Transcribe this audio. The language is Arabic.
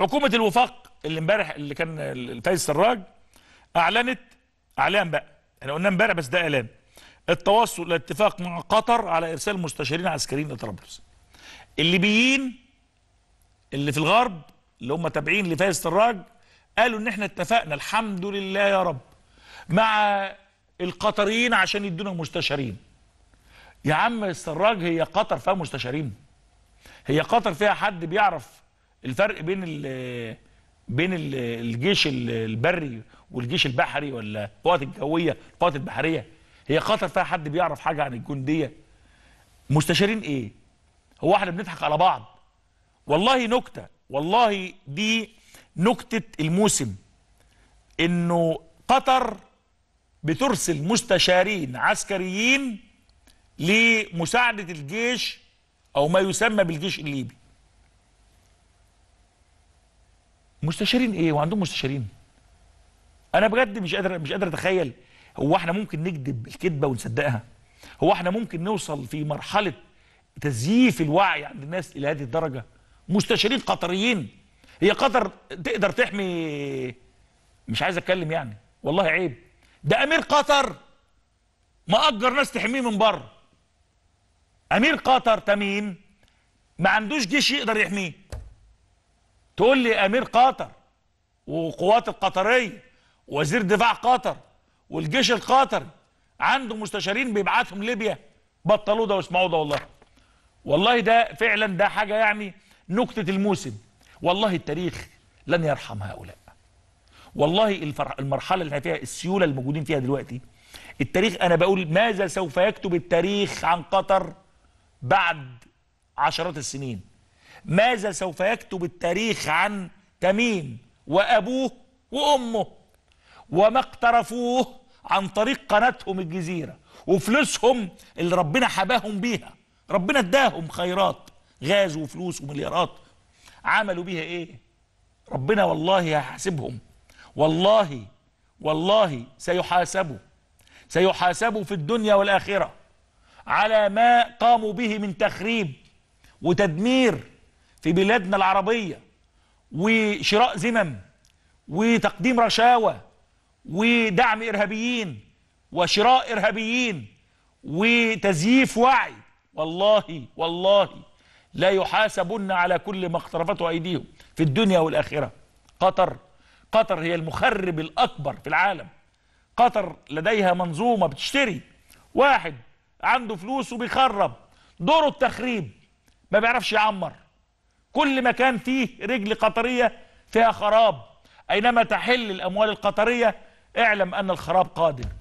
حكومه الوفاق اللي امبارح اللي كان التاج السراج اعلنت اعلان بقى احنا قلنا امبارح بس ده اعلان التوصل الاتفاق مع قطر على ارسال مستشارين عسكريين لطرابلس الليبيين اللي في الغرب اللي هم تابعين لفايز السراج قالوا ان احنا اتفقنا الحمد لله يا رب مع القطريين عشان يدونا مستشارين يا عم السراج هي قطر فيها مستشارين هي قطر فيها حد بيعرف الفرق بين الـ بين الـ الجيش البري والجيش البحري ولا القوات الجويه القوات البحريه هي خطر فيها حد بيعرف حاجه عن الجنديه مستشارين ايه هو احنا بنضحك على بعض والله نكته والله دي نكته الموسم انه قطر بترسل مستشارين عسكريين لمساعده الجيش او ما يسمى بالجيش الليبي مستشارين ايه وعندهم مستشارين انا بجد مش قادر مش قادر اتخيل هو احنا ممكن نكذب الكذبه ونصدقها هو احنا ممكن نوصل في مرحله تزييف الوعي عند الناس الى هذه الدرجه مستشارين قطريين هي قطر تقدر تحمي مش عايز اتكلم يعني والله عيب ده امير قطر مأجر ناس تحميه من بره امير قطر تميم ما عندوش جيش يقدر يحميه تقول لي امير قطر وقوات القطريه وزير دفاع قطر والجيش القطري عنده مستشارين بيبعتهم ليبيا بطلوه ده واسمعوه ده والله والله ده فعلا ده حاجه يعني نكته الموسم والله التاريخ لن يرحم هؤلاء والله المرحله اللي فيها السيوله الموجودين فيها دلوقتي التاريخ انا بقول ماذا سوف يكتب التاريخ عن قطر بعد عشرات السنين ماذا سوف يكتب التاريخ عن تميم وأبوه وأمه وما اقترفوه عن طريق قناتهم الجزيرة وفلوسهم اللي ربنا حباهم بيها ربنا اداهم خيرات غاز وفلوس ومليارات عملوا بيها ايه ربنا والله هيحاسبهم والله والله سيحاسبوا سيحاسبوا في الدنيا والآخرة على ما قاموا به من تخريب وتدمير في بلادنا العربية وشراء ذمم وتقديم رشاوى ودعم إرهابيين وشراء إرهابيين وتزييف وعي والله والله لا يحاسبن على كل ما اقترفته أيديهم في الدنيا والآخرة قطر قطر هي المخرب الأكبر في العالم قطر لديها منظومة بتشتري واحد عنده فلوس وبيخرب دوره التخريب ما بيعرفش يعمر كل مكان فيه رجل قطرية فيها خراب أينما تحل الأموال القطرية اعلم أن الخراب قادم